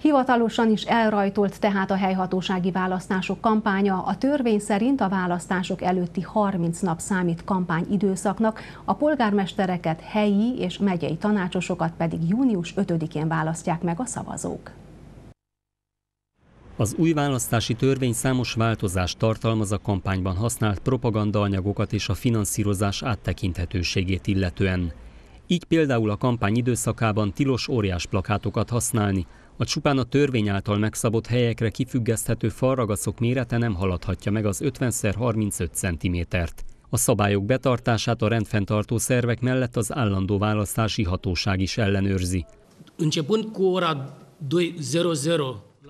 Hivatalosan is elrajtolt tehát a helyhatósági választások kampánya. A törvény szerint a választások előtti 30 nap számít időszaknak. a polgármestereket, helyi és megyei tanácsosokat pedig június 5-én választják meg a szavazók. Az új választási törvény számos változást tartalmaz a kampányban használt propagandaanyagokat és a finanszírozás áttekinthetőségét illetően. Így például a kampány időszakában tilos óriás plakátokat használni, a csupán a törvény által megszabott helyekre kifüggeszthető falragaszok mérete nem haladhatja meg az 50x35 cm-t. A szabályok betartását a rendfenntartó szervek mellett az állandó választási hatóság is ellenőrzi. cu ora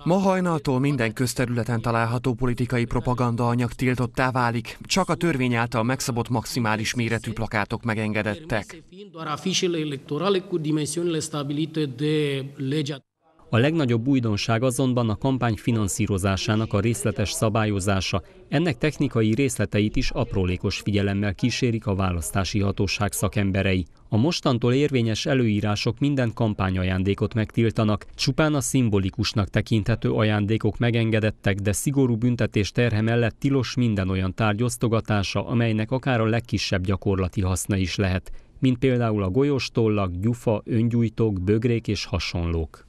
Ma hajnaltól minden közterületen található politikai propaganda anyag tiltottá válik, csak a törvény által megszabott maximális méretű plakátok megengedettek. A legnagyobb újdonság azonban a kampány finanszírozásának a részletes szabályozása. Ennek technikai részleteit is aprólékos figyelemmel kísérik a választási hatóság szakemberei. A mostantól érvényes előírások minden kampányajándékot megtiltanak, csupán a szimbolikusnak tekinthető ajándékok megengedettek, de szigorú büntetés terhe mellett tilos minden olyan tárgy osztogatása, amelynek akár a legkisebb gyakorlati haszna is lehet, mint például a golyóstollak, gyufa, öngyújtók, bögrék és hasonlók.